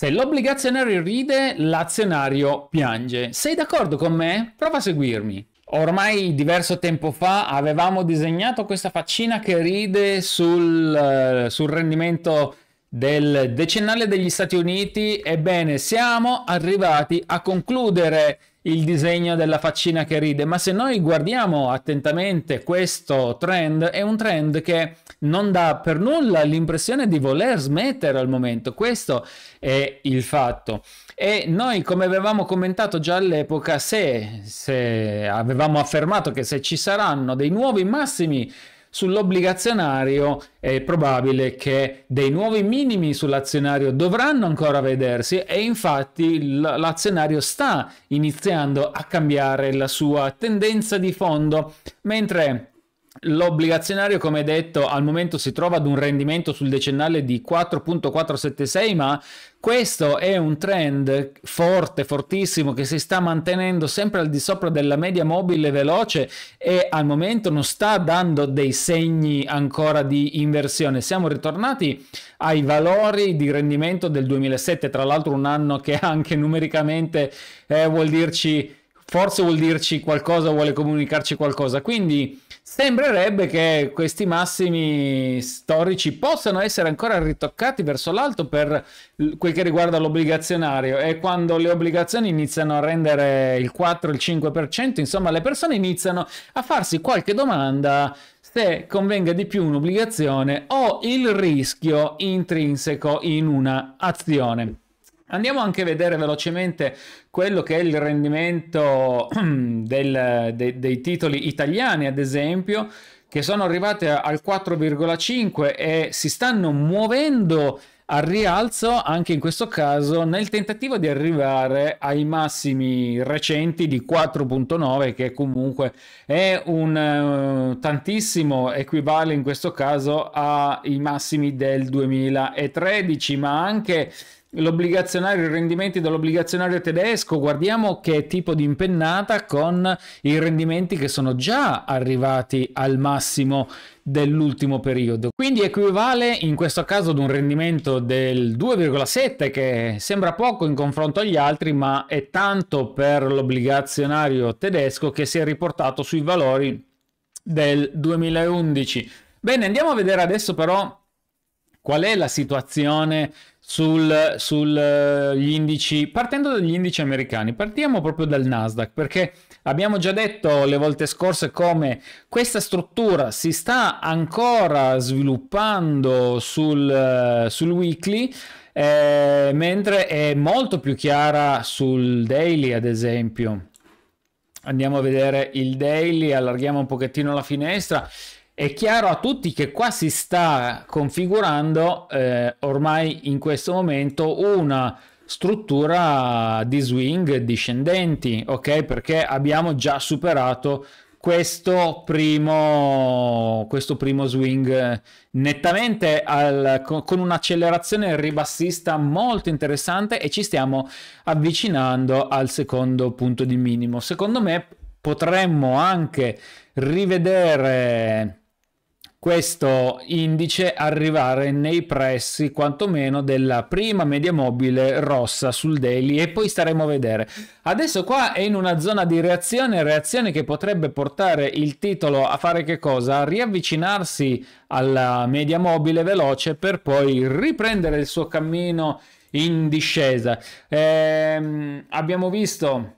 Se l'obbligazionario ride, l'azionario piange. Sei d'accordo con me? Prova a seguirmi. Ormai diverso tempo fa avevamo disegnato questa faccina che ride sul, eh, sul rendimento del decennale degli Stati Uniti. Ebbene, siamo arrivati a concludere il disegno della faccina che ride, ma se noi guardiamo attentamente questo trend, è un trend che non dà per nulla l'impressione di voler smettere al momento, questo è il fatto. E noi, come avevamo commentato già all'epoca, se, se avevamo affermato che se ci saranno dei nuovi massimi Sull'obbligazionario è probabile che dei nuovi minimi sull'azionario dovranno ancora vedersi e infatti l'azionario sta iniziando a cambiare la sua tendenza di fondo, mentre L'obbligazionario, come detto, al momento si trova ad un rendimento sul decennale di 4.476, ma questo è un trend forte, fortissimo, che si sta mantenendo sempre al di sopra della media mobile veloce e al momento non sta dando dei segni ancora di inversione. Siamo ritornati ai valori di rendimento del 2007, tra l'altro un anno che anche numericamente eh, vuol dirci forse vuol dirci qualcosa, vuole comunicarci qualcosa. Quindi sembrerebbe che questi massimi storici possano essere ancora ritoccati verso l'alto per quel che riguarda l'obbligazionario e quando le obbligazioni iniziano a rendere il 4, il 5%, insomma le persone iniziano a farsi qualche domanda se convenga di più un'obbligazione o il rischio intrinseco in una azione. Andiamo anche a vedere velocemente quello che è il rendimento del, de, dei titoli italiani, ad esempio, che sono arrivati al 4,5 e si stanno muovendo al rialzo anche in questo caso nel tentativo di arrivare ai massimi recenti di 4.9 che comunque è un uh, tantissimo equivale in questo caso ai massimi del 2013 ma anche l'obbligazionario, i rendimenti dell'obbligazionario tedesco, guardiamo che tipo di impennata con i rendimenti che sono già arrivati al massimo dell'ultimo periodo. Quindi equivale in questo caso ad un rendimento del 2,7 che sembra poco in confronto agli altri ma è tanto per l'obbligazionario tedesco che si è riportato sui valori del 2011. Bene, andiamo a vedere adesso però qual è la situazione sul, eh, indici, partendo dagli indici americani, partiamo proprio dal Nasdaq, perché abbiamo già detto le volte scorse come questa struttura si sta ancora sviluppando sul, eh, sul weekly, eh, mentre è molto più chiara sul daily, ad esempio. Andiamo a vedere il daily, allarghiamo un pochettino la finestra è chiaro a tutti che qua si sta configurando eh, ormai in questo momento una struttura di swing discendenti, ok? Perché abbiamo già superato questo primo, questo primo swing eh, nettamente al, con un'accelerazione ribassista molto interessante e ci stiamo avvicinando al secondo punto di minimo. Secondo me potremmo anche rivedere questo indice arrivare nei pressi quantomeno della prima media mobile rossa sul daily e poi staremo a vedere. Adesso qua è in una zona di reazione, reazione che potrebbe portare il titolo a fare che cosa? A riavvicinarsi alla media mobile veloce per poi riprendere il suo cammino in discesa. Ehm, abbiamo visto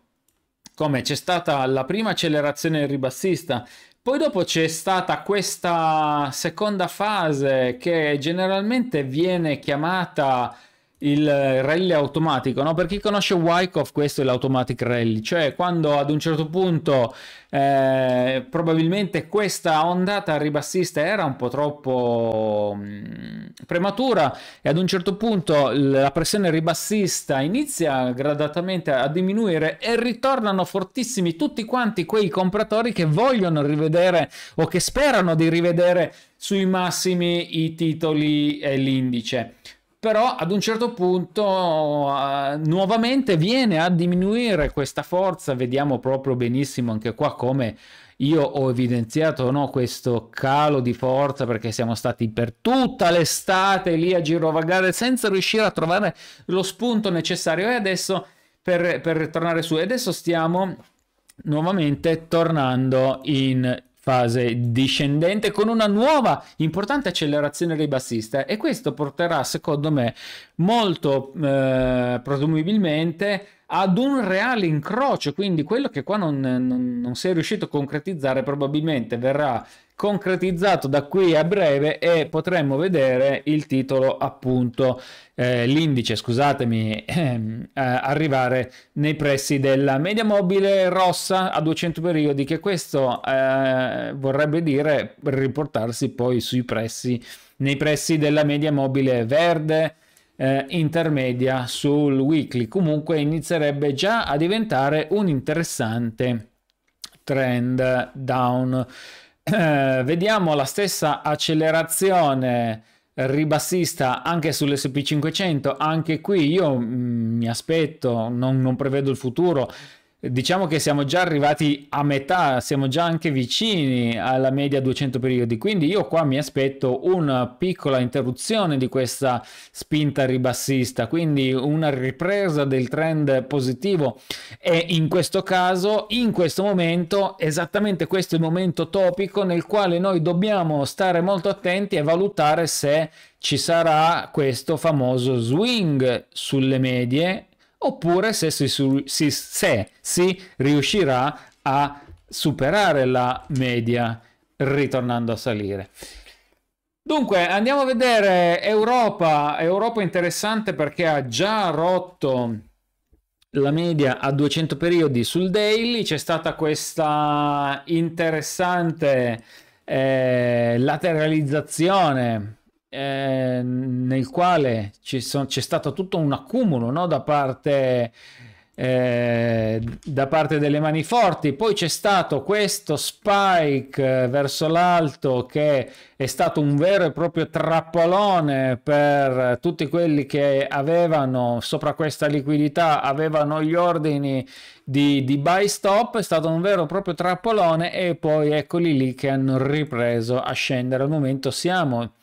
come c'è stata la prima accelerazione ribassista poi dopo c'è stata questa seconda fase che generalmente viene chiamata il rally automatico, no? per chi conosce Wyckoff questo è l'automatic rally, cioè quando ad un certo punto eh, probabilmente questa ondata ribassista era un po' troppo mh, mm, prematura e ad un certo punto la pressione ribassista inizia gradatamente a diminuire e ritornano fortissimi tutti quanti quei compratori che vogliono rivedere o che sperano di rivedere sui massimi i titoli e l'indice però ad un certo punto uh, nuovamente viene a diminuire questa forza, vediamo proprio benissimo anche qua come io ho evidenziato no, questo calo di forza perché siamo stati per tutta l'estate lì a girovagare senza riuscire a trovare lo spunto necessario e adesso per, per tornare su adesso stiamo nuovamente tornando in fase discendente con una nuova importante accelerazione ribassista e questo porterà secondo me molto eh, presumibilmente ad un reale incrocio, quindi quello che qua non, non, non si è riuscito a concretizzare probabilmente verrà concretizzato da qui a breve e potremmo vedere il titolo appunto eh, l'indice scusatemi ehm, eh, arrivare nei pressi della media mobile rossa a 200 periodi che questo eh, vorrebbe dire riportarsi poi sui pressi nei pressi della media mobile verde eh, intermedia sul weekly. Comunque inizierebbe già a diventare un interessante trend down. Eh, vediamo la stessa accelerazione ribassista anche sull'SP500, anche qui io mh, mm, mi aspetto, non, non, prevedo il futuro, diciamo che siamo già arrivati a metà, siamo già anche vicini alla media 200 periodi, quindi io qua mi aspetto una piccola interruzione di questa spinta ribassista, quindi una ripresa del trend positivo e in questo caso, in questo momento, esattamente questo è il momento topico nel quale noi dobbiamo stare molto attenti e valutare se ci sarà questo famoso swing sulle medie oppure se si, si, se si riuscirà a superare la media ritornando a salire. Dunque andiamo a vedere Europa, Europa interessante perché ha già rotto la media a 200 periodi sul daily, c'è stata questa interessante eh, lateralizzazione eh, nel quale son, c'è stato tutto un accumulo no? da parte eh, da parte delle mani forti poi c'è stato questo spike eh, verso l'alto che è stato un vero e proprio trappolone per tutti quelli che avevano sopra questa liquidità avevano gli ordini di, di buy stop è stato un vero e proprio trappolone e poi eccoli lì che hanno ripreso a scendere al momento siamo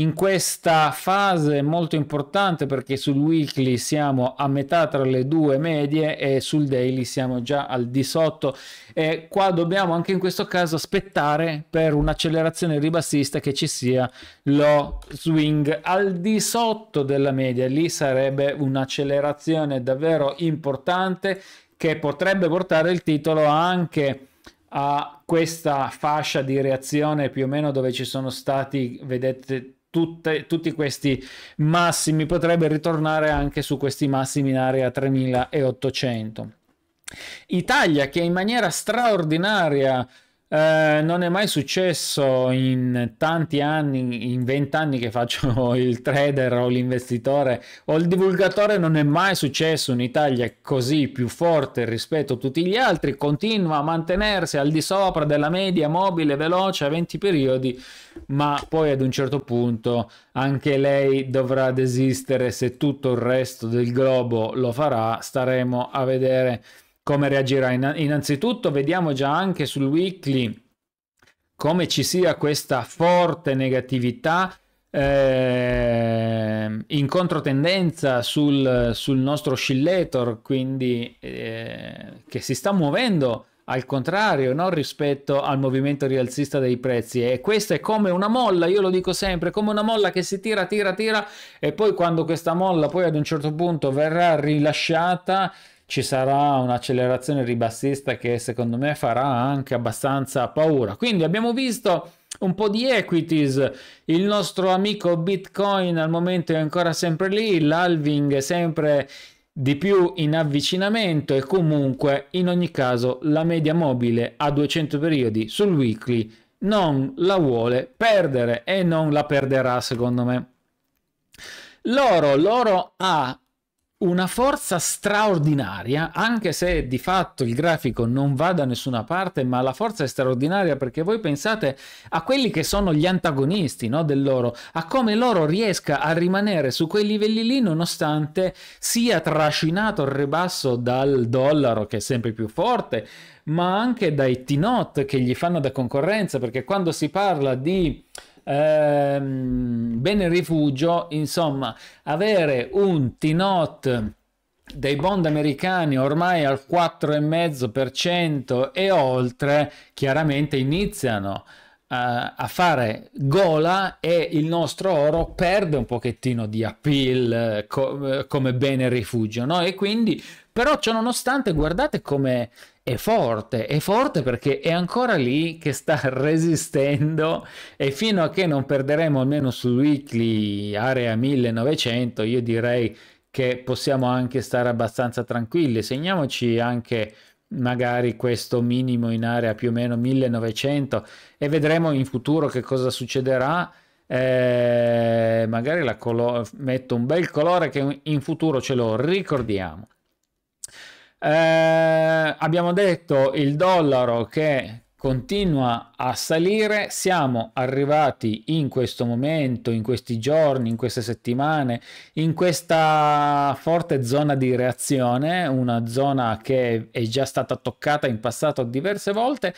in questa fase molto importante perché sul weekly siamo a metà tra le due medie e sul daily siamo già al di sotto e qua dobbiamo anche in questo caso aspettare per un'accelerazione ribassista che ci sia lo swing al di sotto della media lì sarebbe un'accelerazione davvero importante che potrebbe portare il titolo anche a questa fascia di reazione più o meno dove ci sono stati vedete tutte, tutti questi massimi, potrebbe ritornare anche su questi massimi in area 3800. Italia che in maniera straordinaria eh, non è mai successo in tanti anni, in vent'anni che faccio il trader o l'investitore o il divulgatore, non è mai successo un'Italia così più forte rispetto a tutti gli altri, continua a mantenersi al di sopra della media mobile, veloce, a 20 periodi, ma poi ad un certo punto anche lei dovrà desistere se tutto il resto del globo lo farà, staremo a vedere come reagirà. Innanzitutto vediamo già anche sul weekly come ci sia questa forte negatività eh, in controtendenza sul, sul nostro oscillator, quindi eh, che si sta muovendo al contrario no? rispetto al movimento rialzista dei prezzi e questa è come una molla, io lo dico sempre, come una molla che si tira, tira, tira e poi quando questa molla poi ad un certo punto verrà rilasciata ci sarà un'accelerazione ribassista che secondo me farà anche abbastanza paura. Quindi abbiamo visto un po' di equities, il nostro amico Bitcoin al momento è ancora sempre lì, l'halving è sempre di più in avvicinamento e comunque in ogni caso la media mobile a 200 periodi sul weekly non la vuole perdere e non la perderà secondo me. L'oro, l'oro ha una forza straordinaria, anche se di fatto il grafico non va da nessuna parte, ma la forza è straordinaria perché voi pensate a quelli che sono gli antagonisti no, del loro, a come loro riesca a rimanere su quei livelli lì nonostante sia trascinato al ribasso dal dollaro che è sempre più forte, ma anche dai T-Not che gli fanno da concorrenza, perché quando si parla di ehm, bene rifugio, insomma, avere un T-Not dei bond americani ormai al 4,5% e oltre, chiaramente iniziano eh, a fare gola e il nostro oro perde un pochettino di appeal eh, co- eh, come bene rifugio no? e quindi però ciò nonostante, guardate come è forte, è forte perché è ancora lì che sta resistendo e fino a che non perderemo almeno su weekly area 1900, io direi che possiamo anche stare abbastanza tranquilli. Segniamoci anche magari questo minimo in area più o meno 1900 e vedremo in futuro che cosa succederà. Eh, magari metto un bel colore che in futuro ce lo ricordiamo. Eh, abbiamo detto il dollaro che continua a salire, siamo arrivati in questo momento, in questi giorni, in queste settimane, in questa forte zona di reazione, una zona che è già stata toccata in passato diverse volte.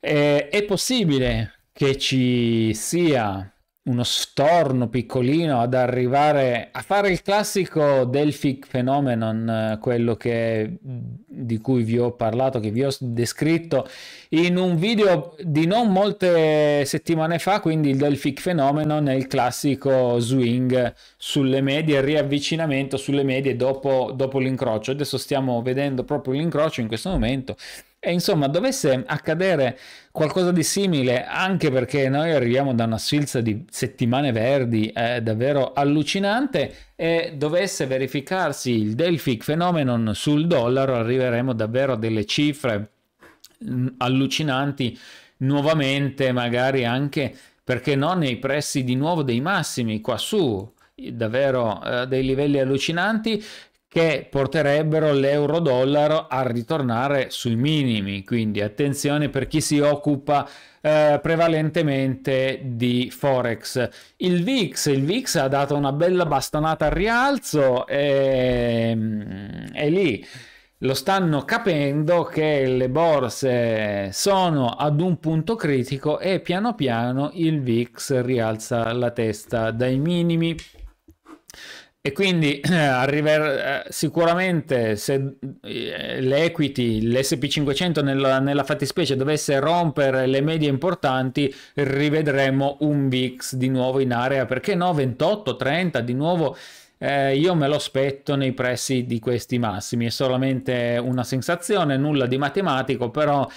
Eh, è possibile che ci sia uno storno piccolino ad arrivare a fare il classico Delphic Phenomenon, eh, quello che, di cui vi ho parlato, che vi ho descritto in un video di non molte settimane fa, quindi il Delphic Phenomenon è il classico swing sulle medie, il riavvicinamento sulle medie dopo, dopo l'incrocio. Adesso stiamo vedendo proprio l'incrocio in questo momento e insomma, dovesse accadere qualcosa di simile, anche perché noi arriviamo da una sfilza di settimane verdi eh, davvero allucinante, e dovesse verificarsi il Delphic Phenomenon sul dollaro, arriveremo davvero a delle cifre mm, allucinanti nuovamente, magari anche perché no, nei pressi di nuovo dei massimi qua su davvero eh, dei livelli allucinanti che porterebbero l'euro-dollaro a ritornare sui minimi, quindi attenzione per chi si occupa eh, prevalentemente di Forex. Il VIX, il VIX ha dato una bella bastonata al rialzo e, mm, e lì lo stanno capendo che le borse sono ad un punto critico e piano piano il VIX rialza la testa dai minimi. E quindi eh, arriver- sicuramente se eh, le l'SP500 nella, nella, fattispecie dovesse rompere le medie importanti, rivedremo un VIX di nuovo in area, perché no, 28, 30, di nuovo eh, io me lo aspetto nei pressi di questi massimi, è solamente una sensazione, nulla di matematico, però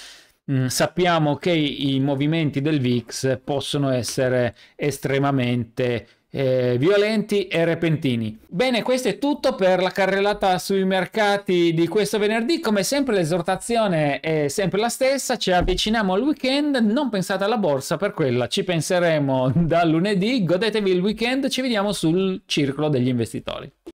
mh, mm, sappiamo che i movimenti del VIX possono essere estremamente eh, violenti e repentini. Bene, questo è tutto per la carrellata sui mercati di questo venerdì. Come sempre l'esortazione è sempre la stessa, ci avviciniamo al weekend, non pensate alla borsa per quella, ci penseremo da lunedì, godetevi il weekend, ci vediamo sul circolo degli investitori.